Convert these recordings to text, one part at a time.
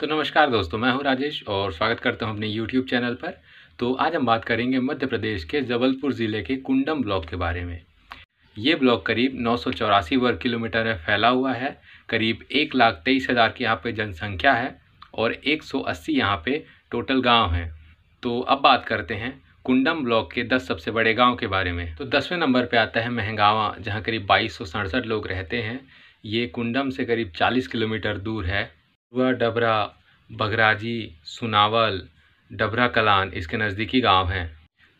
तो नमस्कार दोस्तों मैं हूं राजेश और स्वागत करता हूं अपने YouTube चैनल पर तो आज हम बात करेंगे मध्य प्रदेश के जबलपुर ज़िले के कुंडम ब्लॉक के बारे में ये ब्लॉक करीब नौ वर्ग किलोमीटर में फैला हुआ है करीब एक लाख तेईस हज़ार की यहाँ पर जनसंख्या है और 180 सौ यहाँ पर टोटल गाँव हैं तो अब बात करते हैं कुंडम ब्लॉक के दस सबसे बड़े गाँव के बारे में तो दसवें नंबर पर आता है महंगावा जहाँ करीब बाईस लोग रहते हैं ये कुंडम से करीब 40 किलोमीटर दूर है डबरा डबरा बगराजी सुनावल डबरा कलान इसके नज़दीकी गांव हैं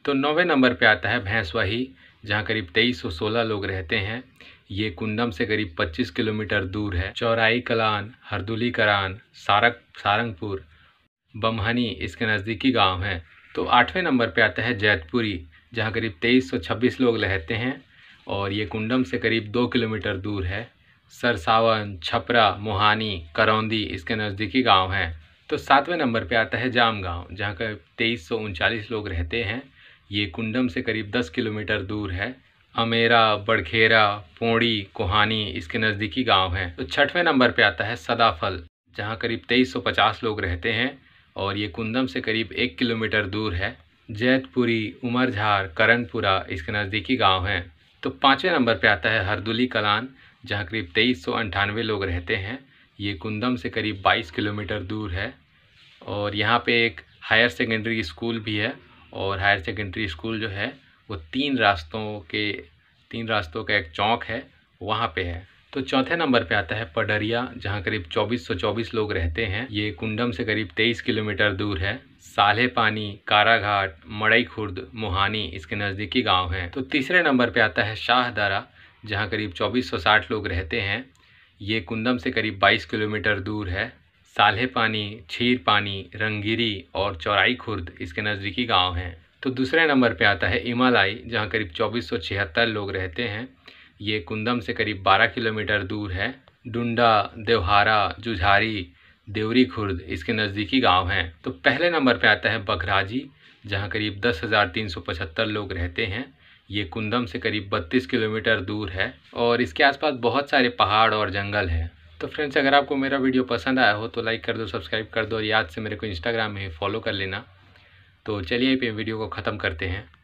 तो नौवे नंबर पे आता है भैंसवाही जहां करीब तेईस सौ सोलह लोग रहते हैं ये कुंडम से करीब 25 किलोमीटर दूर है चौराई कलान हरदुली करान सारक सारंगपुर बमहनी इसके नज़दीकी गांव हैं तो आठवें नंबर पे आता है जैतपुरी जहां करीब छब्बीस लोग रहते हैं और ये कुंडम से करीब दो किलोमीटर दूर है सरसावन छपरा मोहानी करौंदी इसके नज़दीकी गांव हैं तो सातवें नंबर पे आता है जाम गांव जहाँ का तेईस लोग रहते हैं ये कुंडम से करीब 10 किलोमीटर दूर है अमेरा बड़खेरा पोड़ी कोहानी इसके नज़दीकी गांव हैं तो छठवें नंबर पे आता है सदाफल जहाँ करीब पचास लोग रहते हैं और ये कुंदम से करीब एक किलोमीटर दूर है जैतपुरी उमरझार करणपुरा इसके नज़दीकी गाँव हैं तो पाँचवें नंबर पर आता है हरदुली कलान जहाँ करीब तेईस सौ अंठानवे लोग रहते हैं ये कुंदम से करीब 22 किलोमीटर दूर है और यहाँ पे एक हायर सेकेंडरी स्कूल भी है और हायर सेकेंडरी स्कूल जो है वो तीन रास्तों के तीन रास्तों का एक चौक है वहाँ पे है तो चौथे नंबर पे आता है पडरिया जहाँ करीब 2424 लोग रहते हैं ये कुंडम से करीब 23 किलोमीटर दूर है साले पानी काराघाट मड़ई खुर्द मोहानी इसके नज़दीकी गांव हैं तो तीसरे नंबर पे आता है शाहदारा जहाँ करीब 2460 लोग रहते हैं ये कुंदम से करीब 22 किलोमीटर दूर है साल्हे पानी छीर पानी रंगीरी और चौराई खुर्द इसके नज़दीकी गांव हैं तो दूसरे नंबर पे आता है इमालाई जहाँ करीब 2476 लोग रहते हैं ये कुंदम से करीब 12 किलोमीटर दूर है डुंडा देवहारा जुझारी देवरी खुर्द इसके नज़दीकी गांव हैं तो पहले नंबर पर आता है बघराजी जहाँ करीब दस लोग रहते हैं ये कुंदम से करीब 32 किलोमीटर दूर है और इसके आसपास बहुत सारे पहाड़ और जंगल हैं तो फ्रेंड्स अगर आपको मेरा वीडियो पसंद आया हो तो लाइक कर दो सब्सक्राइब कर दो और याद से मेरे को इंस्टाग्राम में फॉलो कर लेना तो चलिए वीडियो को ख़त्म करते हैं